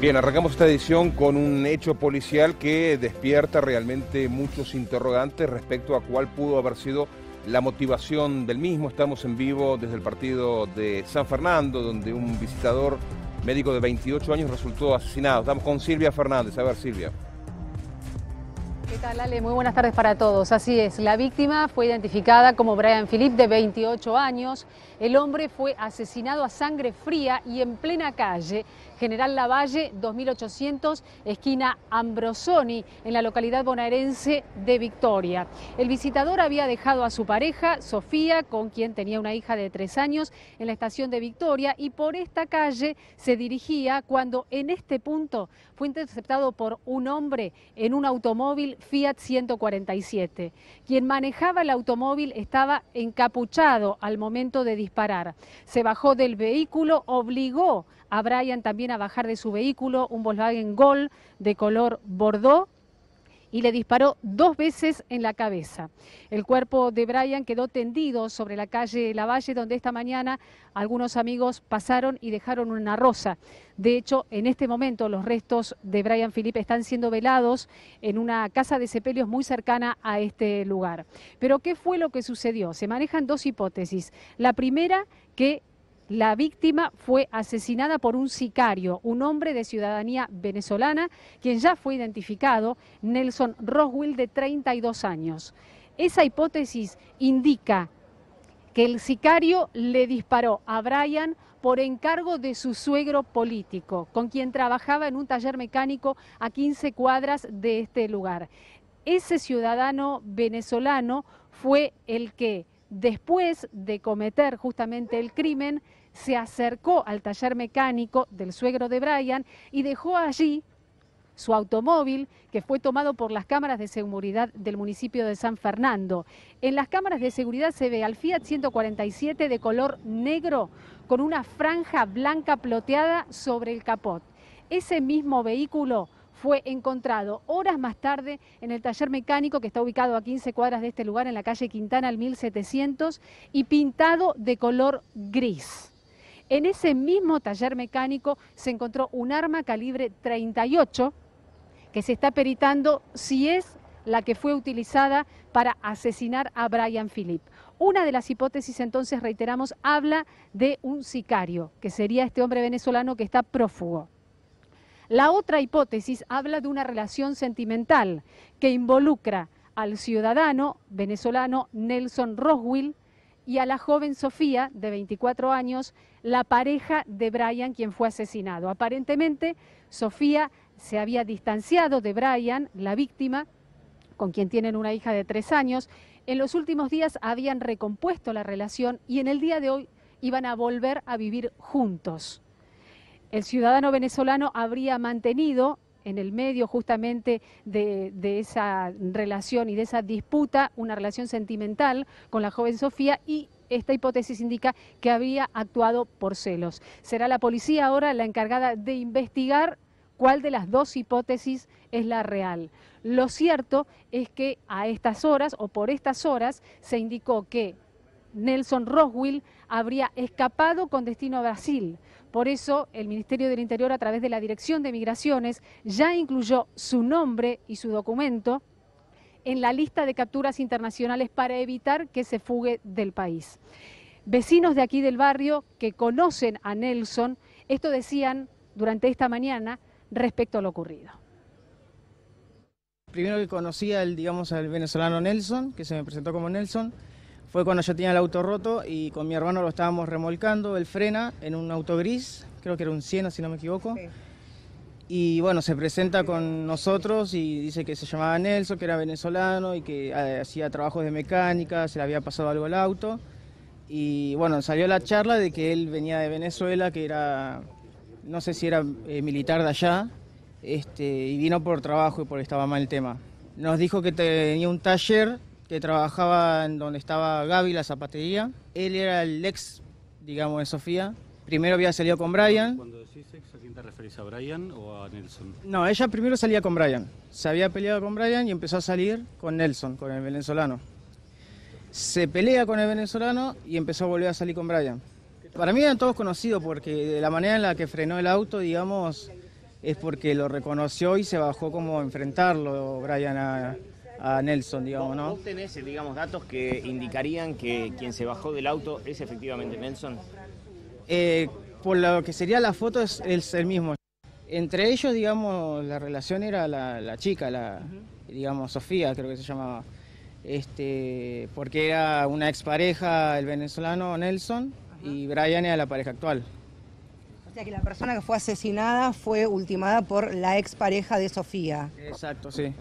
Bien, arrancamos esta edición con un hecho policial que despierta realmente muchos interrogantes respecto a cuál pudo haber sido la motivación del mismo. Estamos en vivo desde el partido de San Fernando, donde un visitador médico de 28 años resultó asesinado. Estamos con Silvia Fernández. A ver, Silvia. ¿Qué tal, Ale? Muy buenas tardes para todos. Así es, la víctima fue identificada como Brian Philip, de 28 años. El hombre fue asesinado a sangre fría y en plena calle. General Lavalle, 2800, esquina Ambrosoni, en la localidad bonaerense de Victoria. El visitador había dejado a su pareja, Sofía, con quien tenía una hija de tres años, en la estación de Victoria y por esta calle se dirigía cuando en este punto fue interceptado por un hombre en un automóvil Fiat 147. Quien manejaba el automóvil estaba encapuchado al momento de disparar. Se bajó del vehículo, obligó a Brian también a bajar de su vehículo, un Volkswagen Gol de color Bordeaux y le disparó dos veces en la cabeza. El cuerpo de Brian quedó tendido sobre la calle Lavalle, donde esta mañana algunos amigos pasaron y dejaron una rosa. De hecho, en este momento los restos de Brian Felipe están siendo velados en una casa de sepelios muy cercana a este lugar. Pero, ¿qué fue lo que sucedió? Se manejan dos hipótesis. La primera, que la víctima fue asesinada por un sicario, un hombre de ciudadanía venezolana, quien ya fue identificado, Nelson Roswell, de 32 años. Esa hipótesis indica que el sicario le disparó a Brian por encargo de su suegro político, con quien trabajaba en un taller mecánico a 15 cuadras de este lugar. Ese ciudadano venezolano fue el que después de cometer justamente el crimen, se acercó al taller mecánico del suegro de Brian y dejó allí su automóvil, que fue tomado por las cámaras de seguridad del municipio de San Fernando. En las cámaras de seguridad se ve al Fiat 147 de color negro con una franja blanca ploteada sobre el capot. Ese mismo vehículo fue encontrado horas más tarde en el taller mecánico que está ubicado a 15 cuadras de este lugar, en la calle Quintana al 1700, y pintado de color gris. En ese mismo taller mecánico se encontró un arma calibre 38 que se está peritando si es la que fue utilizada para asesinar a Brian Philip. Una de las hipótesis, entonces, reiteramos, habla de un sicario, que sería este hombre venezolano que está prófugo. La otra hipótesis habla de una relación sentimental que involucra al ciudadano venezolano Nelson Roswell y a la joven Sofía, de 24 años, la pareja de Brian, quien fue asesinado. Aparentemente, Sofía se había distanciado de Brian, la víctima, con quien tienen una hija de tres años. En los últimos días habían recompuesto la relación y en el día de hoy iban a volver a vivir juntos el ciudadano venezolano habría mantenido en el medio justamente de, esa relación y de esa disputa, una relación sentimental con la joven Sofía y esta hipótesis indica que había actuado por celos. Será la policía ahora la encargada de investigar cuál de las dos hipótesis es la real. Lo cierto es que a estas horas o por estas horas se indicó que Nelson Roswell habría escapado con destino a Brasil. Por eso, el Ministerio del Interior, a través de la Dirección de Migraciones, ya incluyó su nombre y su documento en la lista de capturas internacionales para evitar que se fugue del país. Vecinos de aquí del barrio que conocen a Nelson, esto decían durante esta mañana respecto a lo ocurrido. Primero que conocí al, digamos, al venezolano Nelson, que se me presentó como Nelson, fue cuando yo tenía el auto roto y con mi hermano lo estábamos remolcando, él frena en un auto gris, creo que era un 100, si no me equivoco. Y bueno, se presenta con nosotros y dice que se llamaba Nelson, que era venezolano y que eh, hacía trabajos de mecánica, se le había pasado algo al auto. Y bueno, salió la charla de que él venía de Venezuela, que era, no sé si era eh, militar de allá, este, y vino por trabajo y por estaba mal el tema. Nos dijo que tenía un taller que trabajaba en donde estaba Gaby, la zapatería. Él era el ex, digamos, de Sofía. Primero había salido con Brian. Cuando decís ex, ¿a quién te referís? ¿A Brian o a Nelson? No, ella primero salía con Brian. Se había peleado con Brian y empezó a salir con Nelson, con el venezolano. Se pelea con el venezolano y empezó a volver a salir con Brian. Para mí eran todos conocidos porque la manera en la que frenó el auto, digamos, es porque lo reconoció y se bajó como a enfrentarlo Brian a, a Nelson, digamos, ¿no? ¿Vos tenés, digamos, datos que indicarían que quien se bajó del auto es efectivamente Nelson? Eh, por lo que sería la foto es, el mismo. Entre ellos, digamos, la relación era la, chica, la, digamos, Sofía, creo que se llamaba. Este, porque era una expareja, el venezolano Nelson, y Brian era la pareja actual. O sea que la persona que fue asesinada fue ultimada por la expareja de Sofía. Exacto, sí.